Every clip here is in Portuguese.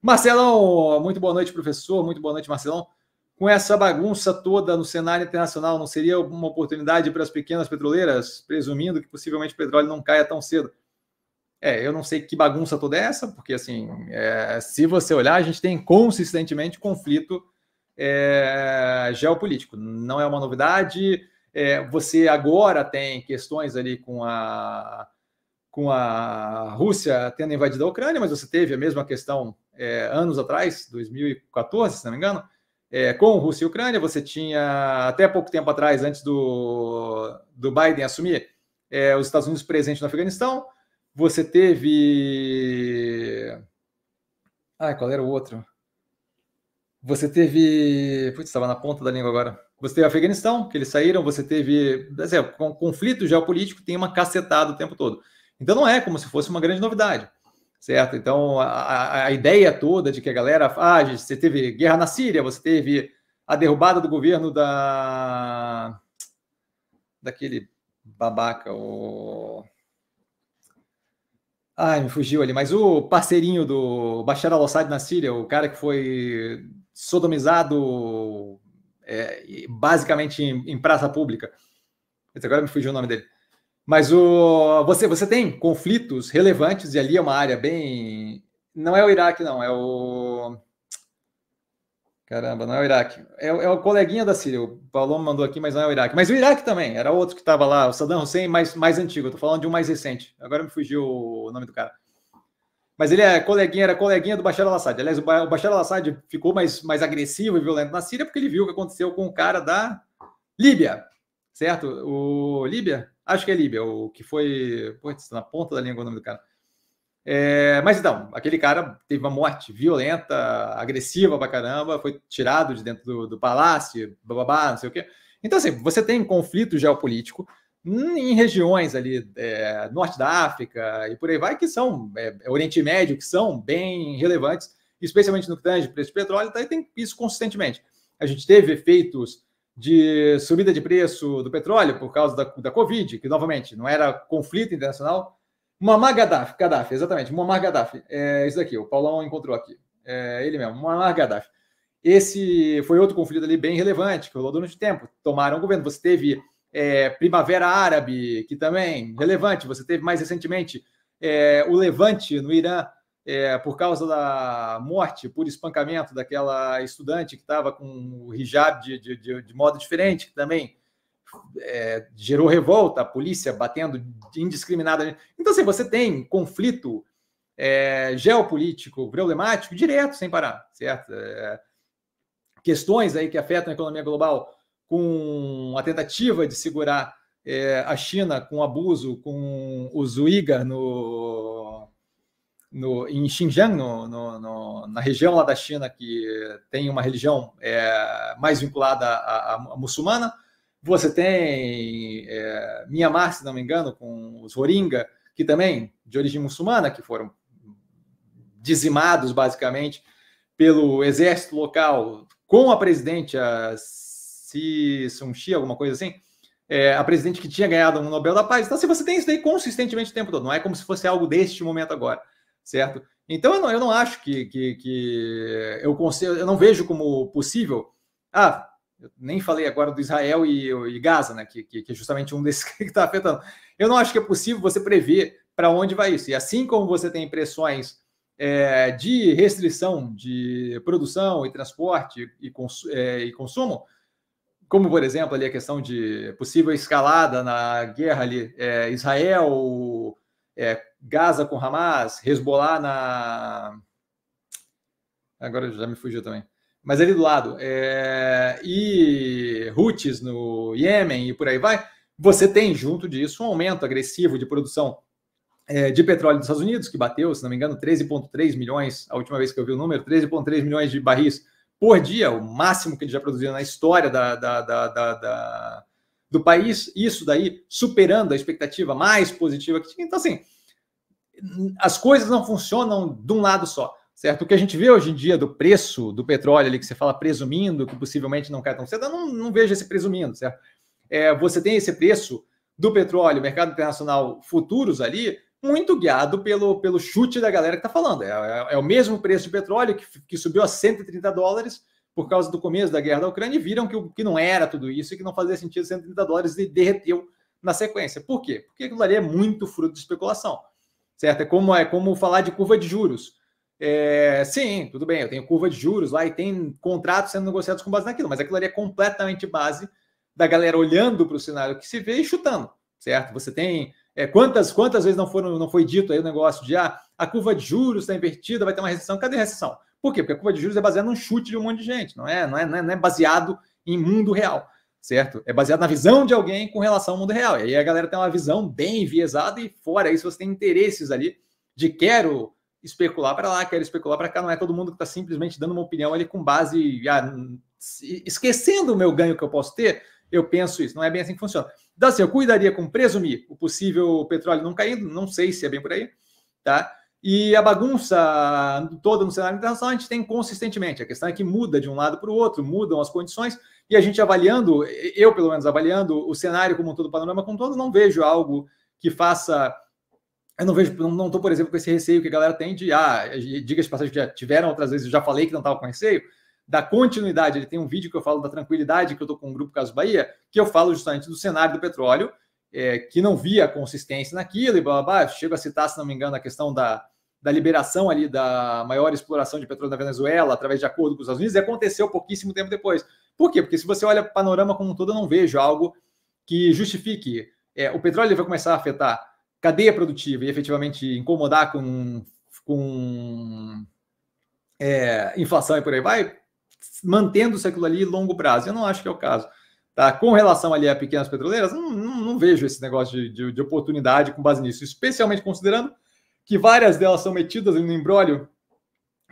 Marcelão, muito boa noite, professor. Muito boa noite, Marcelão. Com essa bagunça toda no cenário internacional, não seria uma oportunidade para as pequenas petroleiras, presumindo que possivelmente o petróleo não caia tão cedo? É, eu não sei que bagunça toda é essa, porque assim, é, se você olhar, a gente tem consistentemente conflito é, geopolítico. Não é uma novidade. É, você agora tem questões ali com a com a Rússia tendo invadido a Ucrânia, mas você teve a mesma questão é, anos atrás, 2014, se não me engano, é, com Rússia e Ucrânia. Você tinha, até pouco tempo atrás, antes do, do Biden assumir, é, os Estados Unidos presentes no Afeganistão. Você teve. Ai, qual era o outro? Você teve. Putz, estava na ponta da língua agora. Você teve Afeganistão, que eles saíram, você teve. exemplo, conflito geopolítico tem uma cacetada o tempo todo. Então não é como se fosse uma grande novidade certo? Então, a, a ideia toda de que a galera. Ah, você teve guerra na Síria, você teve a derrubada do governo da. daquele babaca, o. Ai, me fugiu ali, mas o parceirinho do Bashar al-Assad na Síria, o cara que foi sodomizado é, basicamente em, em praça pública. Agora me fugiu o nome dele. Mas o, você, você tem conflitos relevantes, e ali é uma área bem. Não é o Iraque, não, é o. Caramba, não é o Iraque. É, é o coleguinha da Síria. O Paulo mandou aqui, mas não é o Iraque. Mas o Iraque também, era outro que estava lá, o Saddam Hussein, mais, mais antigo. Estou falando de um mais recente. Agora me fugiu o nome do cara. Mas ele é coleguinha, era coleguinha do Bashar al-Assad. Aliás, o Bashar al-Assad ficou mais, mais agressivo e violento na Síria porque ele viu o que aconteceu com o cara da Líbia, certo? O Líbia? Acho que é Líbia, o que foi. Putz, na ponta da língua o nome do cara. É, mas então, aquele cara teve uma morte violenta, agressiva pra caramba, foi tirado de dentro do, do palácio, bababá, não sei o quê. Então, assim, você tem conflito geopolítico em regiões ali, é, norte da África e por aí vai, que são, é, é Oriente Médio, que são bem relevantes, especialmente no que tange preço de petróleo, tá, e tem isso consistentemente. A gente teve efeitos de subida de preço do petróleo por causa da, da Covid, que novamente não era conflito internacional. Muammar Gaddafi, Gaddafi, exatamente, Muammar Gaddafi, é isso daqui, o Paulão encontrou aqui, é ele mesmo, Muammar Gaddafi. Esse foi outro conflito ali bem relevante, que rolou durante o tempo, tomaram o governo. Você teve é, Primavera Árabe, que também relevante, você teve mais recentemente é, o Levante no Irã, é, por causa da morte por espancamento daquela estudante que estava com o hijab de, de, de, de modo diferente, que também é, gerou revolta, a polícia batendo indiscriminadamente. Então, assim, você tem conflito é, geopolítico problemático direto, sem parar, certo? É, questões aí que afetam a economia global com a tentativa de segurar é, a China com abuso, com os Uyghur no, no, em Xinjiang, no, no, no, na região lá da China que tem uma religião é, mais vinculada à, à, à, muçulmana. Você tem é, Myanmar, se não me engano, com os Rohingya, que também de origem muçulmana, que foram dizimados basicamente pelo exército local com a presidente a Xi Sun-Chi, alguma coisa assim, é, a presidente que tinha ganhado um Nobel da Paz. Então, se você tem isso daí consistentemente o tempo todo, não é como se fosse algo deste momento agora certo? Então eu não, eu não acho que, que, que eu consigo, eu não vejo como possível. Ah, eu nem falei agora do Israel e, e Gaza, né? Que, que, que, é justamente um desses que está afetando. Eu não acho que é possível você prever para onde vai isso. E assim como você tem pressões é, de restrição de produção e transporte e, cons, é, e consumo, como por exemplo ali a questão de possível escalada na guerra ali, é, Israel, é, Gaza com Hamas, Hezbollah na. Agora já me fugiu também. Mas ali do lado, é, e Houthis no Iêmen e por aí vai, você tem junto disso um aumento agressivo de produção é, de petróleo dos Estados Unidos, que bateu, se não me engano, 13,3 milhões, a última vez que eu vi o número, 13,3 milhões de barris por dia, o máximo que ele já produziu na história da, da, da, da do país, isso daí superando a expectativa mais positiva que tinha. Então, assim, as coisas não funcionam de um lado só, certo? O que a gente vê hoje em dia do preço do petróleo ali, que você fala presumindo, que possivelmente não cai tão cedo, eu não, não vejo esse presumindo, certo? É, você tem esse preço do petróleo, mercado internacional futuros ali, muito guiado pelo, pelo chute da galera que está falando. É, é, é, o mesmo preço de petróleo que, que subiu a 130 dólares por causa do começo da guerra da Ucrânia e viram que, que não era tudo isso e que não fazia sentido 130 dólares e derreteu na sequência. Por quê? Porque aquilo ali é muito fruto de especulação certo? É como, é como falar de curva de juros. É, sim, tudo bem, eu tenho curva de juros lá e tem contratos sendo negociados com base naquilo, mas aquilo ali é completamente base da galera olhando para o cenário que se vê e chutando, certo? Você tem é, quantas quantas vezes não foram não foi dito aí o negócio de ah, a curva de juros está invertida, vai ter uma recessão. Cadê a recessão? Por quê? Porque a curva de juros é baseada num chute de um monte de gente, não é, não é, não é, é baseado em mundo real certo? É baseado na visão de alguém com relação ao mundo real. E aí a galera tem uma visão bem enviesada e fora isso você tem interesses ali de quero especular para lá, quero especular para cá. Não é todo mundo que está simplesmente dando uma opinião ali com base, ah, esquecendo o meu ganho que eu posso ter. Eu penso isso, não é bem assim que funciona. Então, assim, eu cuidaria com presumir o possível petróleo não caindo, não sei se é bem por aí, tá? E a bagunça toda no cenário internacional a gente tem consistentemente. A questão é que muda de um lado para o outro, mudam as condições, e a gente avaliando, eu pelo menos avaliando o cenário como um todo, o panorama como um todo, não vejo algo que faça. Eu não vejo, não estou, por exemplo, com esse receio que a galera tem de, ah, diga de passagem que já tiveram outras vezes, eu já falei que não estava com receio, da continuidade. Ele tem um vídeo que eu falo da tranquilidade, que eu estou com o um grupo Caso Bahia, que eu falo justamente do cenário do petróleo, é, que não via consistência naquilo e blá, blá blá Chego a citar, se não me engano, a questão da, da liberação ali da maior exploração de petróleo na Venezuela através de acordo com os Estados Unidos e aconteceu pouquíssimo tempo depois. Por quê? Porque se você olha o panorama como um todo, eu não vejo algo que justifique. É, o petróleo vai começar a afetar cadeia produtiva e efetivamente incomodar com, com é, inflação e por aí vai, mantendo-se aquilo ali longo prazo. Eu não acho que é o caso. Tá? Com relação ali a pequenas petroleiras, não, não vejo esse negócio de, de, de, oportunidade com base nisso, especialmente considerando que várias delas são metidas no embrólio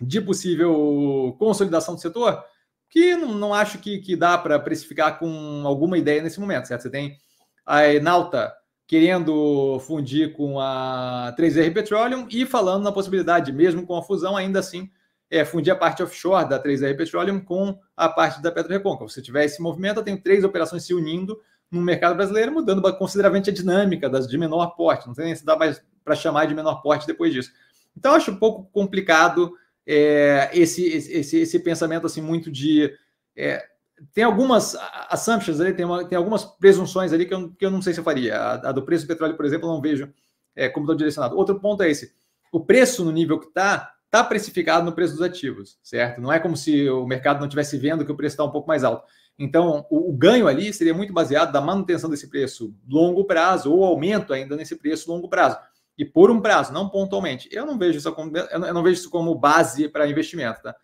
de possível consolidação do setor, que não, não acho que, que dá para precificar com alguma ideia nesse momento, certo? Você tem a Enalta querendo fundir com a 3R Petroleum e falando na possibilidade, mesmo com a fusão, ainda assim, é, fundir a parte offshore da 3R Petroleum com a parte da Petro Recôncavo. Se tiver esse movimento, tem três operações se unindo no mercado brasileiro, mudando consideravelmente a dinâmica das de menor porte. Não sei nem se dá mais para chamar de menor porte depois disso. Então, acho um pouco complicado é, esse, esse, esse pensamento assim muito de. É, tem algumas assumptions ali, tem, uma, tem algumas presunções ali que eu, que eu não sei se eu faria. A, a do preço do petróleo, por exemplo, eu não vejo é, como estou direcionado. Outro ponto é esse: o preço no nível que está está precificado no preço dos ativos, certo? Não é como se o mercado não estivesse vendo que o preço está um pouco mais alto. Então, o, o, ganho ali seria muito baseado da manutenção desse preço longo prazo ou aumento ainda nesse preço longo prazo. E por um prazo, não pontualmente. Eu não vejo isso como, eu não, eu não vejo isso como base para investimento, tá?